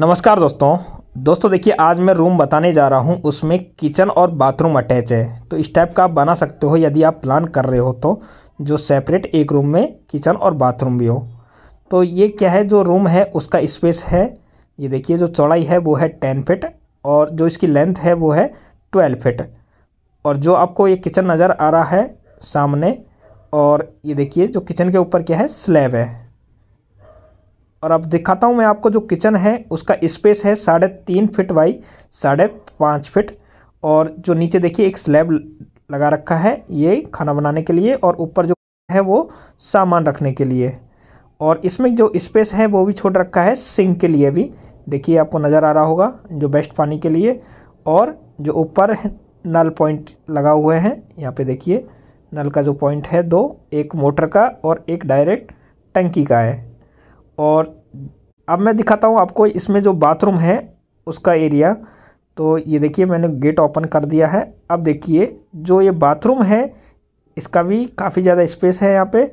नमस्कार दोस्तों दोस्तों देखिए आज मैं रूम बताने जा रहा हूँ उसमें किचन और बाथरूम अटैच है तो इस टाइप का आप बना सकते हो यदि आप प्लान कर रहे हो तो जो सेपरेट एक रूम में किचन और बाथरूम भी हो तो ये क्या है जो रूम है उसका स्पेस है ये देखिए जो चौड़ाई है वो है टेन फिट और जो इसकी लेंथ है वो है ट्वेल्व फिट और जो आपको ये किचन नज़र आ रहा है सामने और ये देखिए जो किचन के ऊपर क्या है स्लैब है और अब दिखाता हूँ मैं आपको जो किचन है उसका स्पेस है साढ़े तीन फिट बाई साढ़े पाँच फिट और जो नीचे देखिए एक स्लैब लगा रखा है ये खाना बनाने के लिए और ऊपर जो है वो सामान रखने के लिए और इसमें जो स्पेस है वो भी छोड़ रखा है सिंक के लिए भी देखिए आपको नज़र आ रहा होगा जो बेस्ट पानी के लिए और जो ऊपर नल पॉइंट लगा हुए हैं यहाँ पे देखिए नल का जो पॉइंट है दो एक मोटर का और एक डायरेक्ट टंकी का है और अब मैं दिखाता हूँ आपको इसमें जो बाथरूम है उसका एरिया तो ये देखिए मैंने गेट ओपन कर दिया है अब देखिए जो ये बाथरूम है इसका भी काफ़ी ज़्यादा स्पेस है यहाँ पे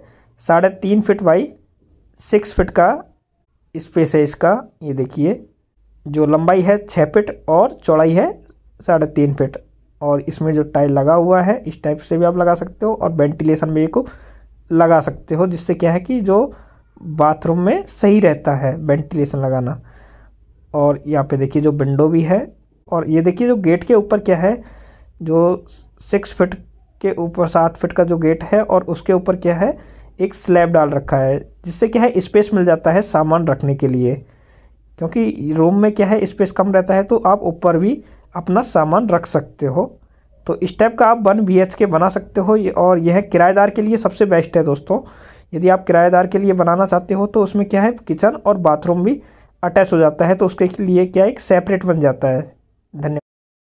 साढ़े तीन फिट बाई सिक्स फिट का स्पेस है इसका ये देखिए जो लंबाई है छः फिट और चौड़ाई है साढ़े तीन फिट और इसमें जो टाइल लगा हुआ है इस टाइप से भी आप लगा सकते हो और वेंटिलेशन भी को लगा सकते हो जिससे क्या है कि जो बाथरूम में सही रहता है वेंटिलेशन लगाना और यहाँ पे देखिए जो विंडो भी है और ये देखिए जो गेट के ऊपर क्या है जो सिक्स फिट के ऊपर सात फिट का जो गेट है और उसके ऊपर क्या है एक स्लैब डाल रखा है जिससे क्या है स्पेस मिल जाता है सामान रखने के लिए क्योंकि रूम में क्या है स्पेस कम रहता है तो आप ऊपर भी अपना सामान रख सकते हो तो इस टाइप का आप वन बी के बना सकते हो और यह किराएदार के लिए सबसे बेस्ट है दोस्तों यदि आप किराएदार के लिए बनाना चाहते हो तो उसमें क्या है किचन और बाथरूम भी अटैच हो जाता है तो उसके लिए क्या एक सेपरेट बन जाता है धन्यवाद